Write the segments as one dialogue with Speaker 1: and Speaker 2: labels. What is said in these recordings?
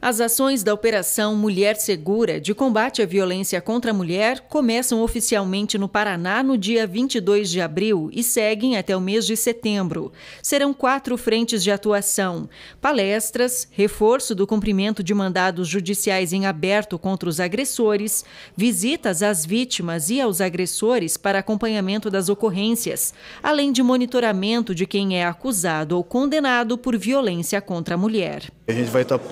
Speaker 1: As ações da Operação Mulher Segura de combate à violência contra a mulher começam oficialmente no Paraná no dia 22 de abril e seguem até o mês de setembro. Serão quatro frentes de atuação: palestras, reforço do cumprimento de mandados judiciais em aberto contra os agressores, visitas às vítimas e aos agressores para acompanhamento das ocorrências, além de monitoramento de quem é acusado ou condenado por violência contra a mulher.
Speaker 2: A gente vai estar tá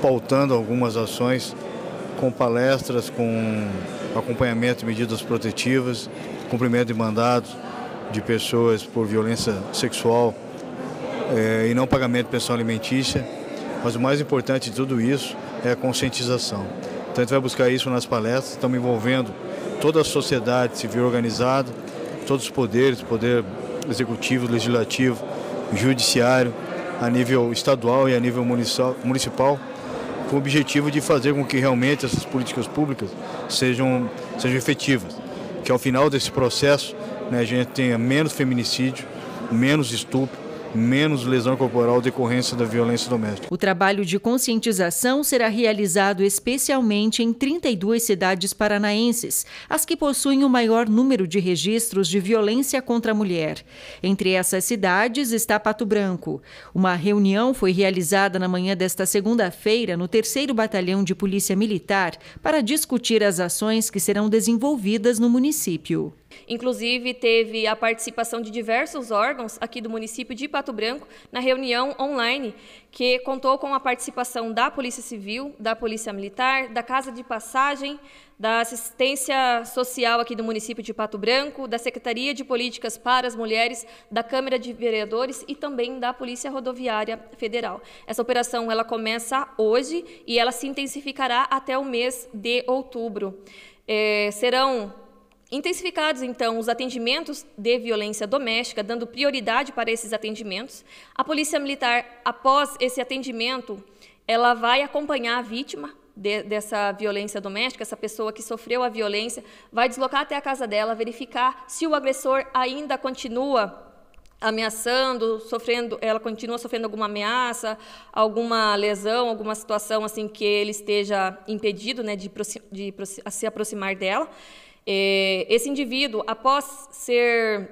Speaker 2: pautando algumas ações com palestras, com acompanhamento de medidas protetivas, cumprimento de mandados de pessoas por violência sexual é, e não pagamento de pensão alimentícia. Mas o mais importante de tudo isso é a conscientização. Então a gente vai buscar isso nas palestras, estamos envolvendo toda a sociedade civil organizada, todos os poderes, poder executivo, legislativo, judiciário, a nível estadual e a nível municipal com o objetivo de fazer com que realmente essas políticas públicas sejam, sejam efetivas. Que ao final desse processo né, a gente tenha menos feminicídio, menos estupro, menos lesão corporal decorrência da violência doméstica.
Speaker 1: O trabalho de conscientização será realizado especialmente em 32 cidades paranaenses, as que possuem o maior número de registros de violência contra a mulher. Entre essas cidades está Pato Branco. Uma reunião foi realizada na manhã desta segunda-feira no 3 Batalhão de Polícia Militar para discutir as ações que serão desenvolvidas no município.
Speaker 3: Inclusive, teve a participação de diversos órgãos aqui do município de Pato Branco na reunião online, que contou com a participação da Polícia Civil, da Polícia Militar, da Casa de Passagem, da Assistência Social aqui do município de Pato Branco, da Secretaria de Políticas para as Mulheres, da Câmara de Vereadores e também da Polícia Rodoviária Federal. Essa operação ela começa hoje e ela se intensificará até o mês de outubro. É, serão Intensificados, então, os atendimentos de violência doméstica, dando prioridade para esses atendimentos. A Polícia Militar, após esse atendimento, ela vai acompanhar a vítima de, dessa violência doméstica, essa pessoa que sofreu a violência, vai deslocar até a casa dela, verificar se o agressor ainda continua ameaçando, sofrendo, ela continua sofrendo alguma ameaça, alguma lesão, alguma situação assim que ele esteja impedido, né, de, de se aproximar dela. É, esse indivíduo, após ser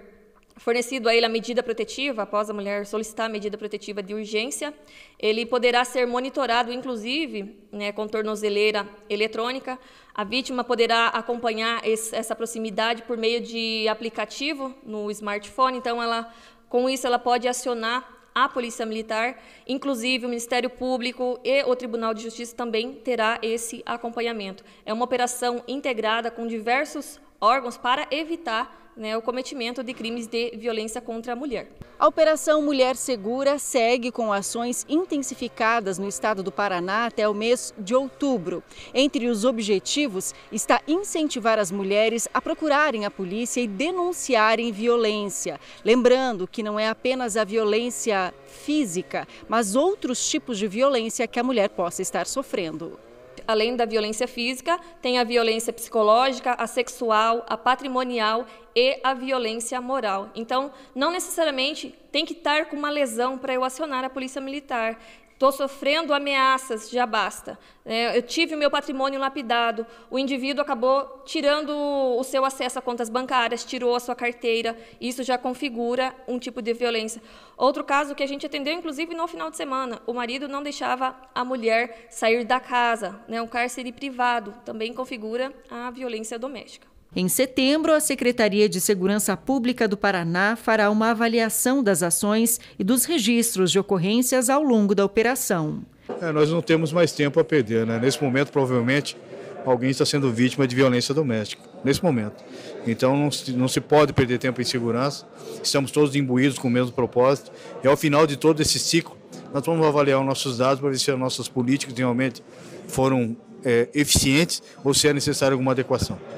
Speaker 3: fornecido a ele a medida protetiva, após a mulher solicitar a medida protetiva de urgência, ele poderá ser monitorado, inclusive, né, com tornozeleira eletrônica. A vítima poderá acompanhar esse, essa proximidade por meio de aplicativo no smartphone. Então, ela, com isso, ela pode acionar a Polícia Militar, inclusive o Ministério Público e o Tribunal de Justiça também terá esse acompanhamento. É uma operação integrada com diversos órgãos para evitar né, o cometimento de crimes de violência contra a mulher.
Speaker 1: A Operação Mulher Segura segue com ações intensificadas no estado do Paraná até o mês de outubro. Entre os objetivos está incentivar as mulheres a procurarem a polícia e denunciarem violência. Lembrando que não é apenas a violência física, mas outros tipos de violência que a mulher possa estar
Speaker 3: sofrendo além da violência física, tem a violência psicológica, a sexual, a patrimonial e a violência moral. Então, não necessariamente tem que estar com uma lesão para eu acionar a polícia militar. Estou sofrendo ameaças, já basta. É, eu tive o meu patrimônio lapidado. O indivíduo acabou tirando o seu acesso a contas bancárias, tirou a sua carteira. Isso já configura um tipo de violência. Outro caso que a gente atendeu, inclusive, no final de semana: o marido não deixava a mulher sair da casa. Né? Um cárcere privado também configura a violência doméstica.
Speaker 1: Em setembro, a Secretaria de Segurança Pública do Paraná fará uma avaliação das ações e dos registros de ocorrências ao longo da operação.
Speaker 2: É, nós não temos mais tempo a perder. Né? Nesse momento, provavelmente, alguém está sendo vítima de violência doméstica, nesse momento. Então não se, não se pode perder tempo em segurança, estamos todos imbuídos com o mesmo propósito. E ao final de todo esse ciclo, nós vamos avaliar os nossos dados para ver se as nossas políticas realmente foram é, eficientes ou se é necessária alguma adequação.